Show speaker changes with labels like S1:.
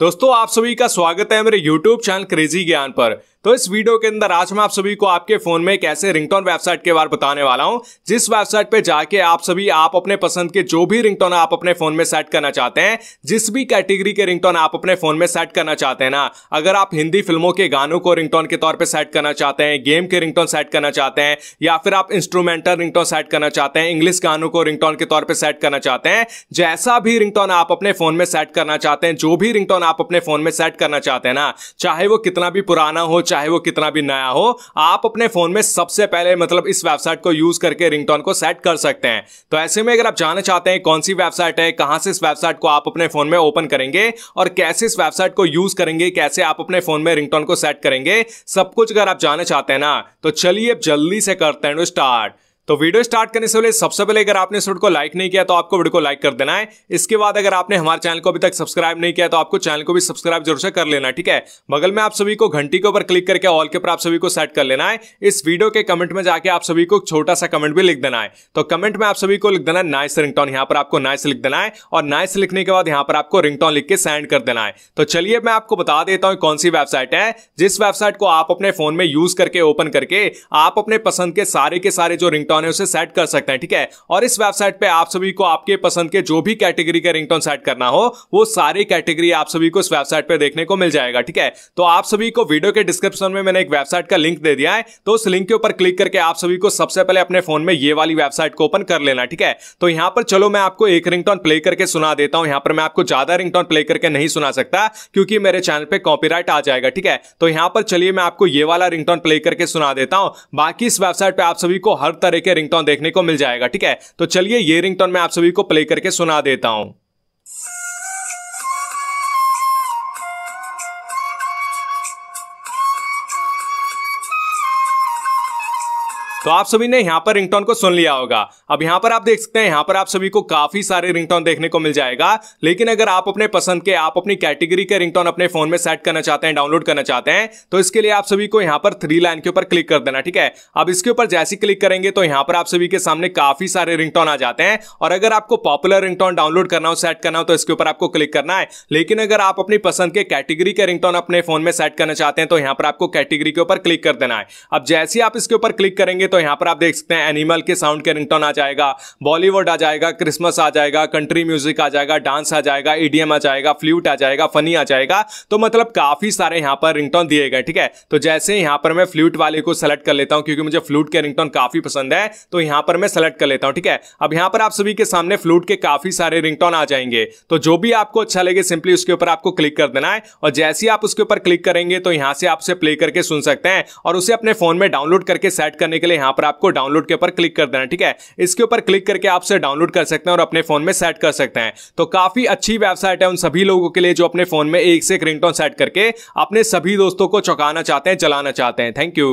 S1: दोस्तों आप सभी का स्वागत है मेरे YouTube चैनल क्रेजी ज्ञान पर तो इस वीडियो के अंदर आज मैं आप सभी को आपके फोन में एक ऐसे रिंगटोन वेबसाइट के बारे बताने वाला हूं जिस वेबसाइट पे जाके आप सभी आप अपने पसंद के जो भी रिंगटोन आप अपने फोन में सेट करना चाहते हैं जिस भी कैटेगरी के रिंगटोन आप अपने फोन में सेट करना चाहते हैं ना अगर आप हिंदी फिल्मों के गानों को रिंगटोन के तौर पर सेट करना चाहते हैं गेम के रिंगटोन सेट करना चाहते हैं या फिर आप इंस्ट्रूमेंटल रिंगटोन सेट करना चाहते हैं इंग्लिश गानों को रिंगटोन के तौर पर सेट करना चाहते हैं जैसा भी रिंगटोन आप अपने फोन में सेट करना चाहते हैं जो भी रिंगटोन आप अपने फोन में सेट करना चाहते हैं ना चाहे वो कितना भी पुराना हो चाहे वो कितना भी नया हो आप अपने फोन में सबसे पहले मतलब इस वेबसाइट को यूज करके रिंगटोन को सेट कर सकते हैं तो ऐसे में अगर आप जानना चाहते हैं कौन सी वेबसाइट है कहां से इस वेबसाइट को आप अपने फोन में ओपन करेंगे और कैसे इस वेबसाइट को यूज करेंगे कैसे आप अपने फोन में रिंगटोन को सेट करेंगे सब कुछ अगर आप जानना चाहते हैं ना तो चलिए जल्दी से करते हैं स्टार्ट तो वीडियो स्टार्ट करने से पहले सबसे पहले अगर आपने इस वीडियो को लाइक नहीं किया तो आपको वीडियो को लाइक कर देना है इसके बाद अगर आपने हमारे चैनल को अभी तक सब्सक्राइब नहीं किया तो आपको चैनल को भी सब्सक्राइब जरूर से कर लेना ठीक है बगल में आप सभी को घंटी के ऊपर क्लिक करके ऑल के ऊपर आप सभी को सेट कर लेना है इस वीडियो के कमेंट में जाकर आप सभी को छोटा सा कमेंट भी लिख देना है तो कमेंट में आप सभी को लिख देना है नाइस रिंगटॉन यहाँ पर आपको नाइस लिख देना है और नाइस लिखने के बाद यहाँ पर आपको रिंगटॉन लिख के सेंड कर देना है तो चलिए मैं आपको बता देता हूँ कौन सी वेबसाइट है जिस वेबसाइट को आप अपने फोन में यूज करके ओपन करके आप अपने पसंद के सारे के सारे जो रिंगटॉन रिंगटोन है उसे सेट कर सकते हैं ठीक है और इस वेबसाइट पे आप सभी को आपके पसंद के जो भी कैटेगरी का रिंगटोन सेट करना हो वो सारी कैटेगरी आप सभी को इस वेबसाइट पे देखने को मिल जाएगा ठीक है तो आप सभी को वीडियो के डिस्क्रिप्शन में मैंने एक वेबसाइट का लिंक दे दिया है तो उस लिंक के ऊपर क्लिक करके आप सभी को सबसे पहले अपने फोन में ये वाली वेबसाइट को ओपन कर लेना ठीक है तो यहां पर चलो मैं आपको एक रिंगटोन प्ले करके सुना देता हूं यहां पर मैं आपको ज्यादा रिंगटोन प्ले करके नहीं सुना सकता क्योंकि मेरे चैनल पे कॉपीराइट आ जाएगा ठीक है तो यहां पर चलिए मैं आपको ये वाला रिंगटोन प्ले करके सुना देता हूं बाकी इस वेबसाइट पे आप सभी को हर तरह के रिंगटोन देखने को मिल जाएगा ठीक है तो चलिए ये रिंगटोन मैं आप सभी को प्ले करके सुना देता हूं तो आप सभी ने यहाँ पर रिंगटोन को सुन लिया होगा अब यहाँ पर आप देख सकते हैं यहाँ पर आप सभी को काफी सारे रिंगटोन देखने को मिल जाएगा लेकिन अगर आप अपने पसंद के आप अपनी कैटेगरी के रिंगटोन अपने फोन में सेट करना चाहते हैं डाउनलोड करना चाहते हैं तो इसके लिए आप सभी को यहाँ पर थ्री लाइन के ऊपर क्लिक कर देना ठीक है अब इसके ऊपर जैसे क्लिक करेंगे तो यहाँ पर आप सभी के सामने काफी सारे रिंगटोन आ जाते हैं और अगर आपको पॉपुलर रिंगटोन डाउनलोड करना हो सेट करना हो तो इसके ऊपर आपको क्लिक करना है लेकिन अगर आप अपनी पसंद के कैटेगरी के रिंगटोन अपने फोन में सेट करना चाहते हैं तो यहाँ पर आपको कैटेगरी के ऊपर क्लिक कर देना है अब जैसे आप इसके ऊपर क्लिक करेंगे तो तो यहाँ पर आप देख सकते हैं एनिमल के साउंड के रिंगटोन आ जाएगा बॉलीवुड आ जाएगा क्रिसमस आ जाएगा कंट्री म्यूजिक आ जाएगा डांस आ जाएगा ईडीएम आ जाएगा फ्लूट आ जाएगा फनी आ जाएगा तो मतलब काफी सारे यहाँ पर रिंगटोन दिए गए ठीक है तो जैसे यहाँ पर मैं फ्लूट वाले को सेलेक्ट कर लेता हूँ क्योंकि मुझे फ्लूट के रिंगटोन काफी पसंद है तो यहाँ पर मैं सेलेक्ट कर लेता हूँ ठीक है अब यहाँ पर आप सभी के सामने फ्लूट के काफी सारे रिंगटोन आ जाएंगे तो जो भी आपको अच्छा लगे सिंपली उसके ऊपर आपको क्लिक कर देना है और जैसे ही आप उसके ऊपर क्लिक करेंगे तो यहाँ से आप उसे प्ले करके सुन सकते हैं और उसे अपने फोन में डाउनलोड करके सेट करने के लिए यहाँ पर आपको डाउनलोड के ऊपर क्लिक कर देना ठीक है इसके ऊपर क्लिक करके आपसे डाउनलोड कर सकते हैं और अपने फोन में सेट कर सकते हैं तो काफी अच्छी वेबसाइट है उन सभी लोगों के लिए जो अपने फोन में एक से एक रिंगटोन सेट करके अपने सभी दोस्तों को चौकाना चाहते हैं चलाना चाहते हैं थैंक यू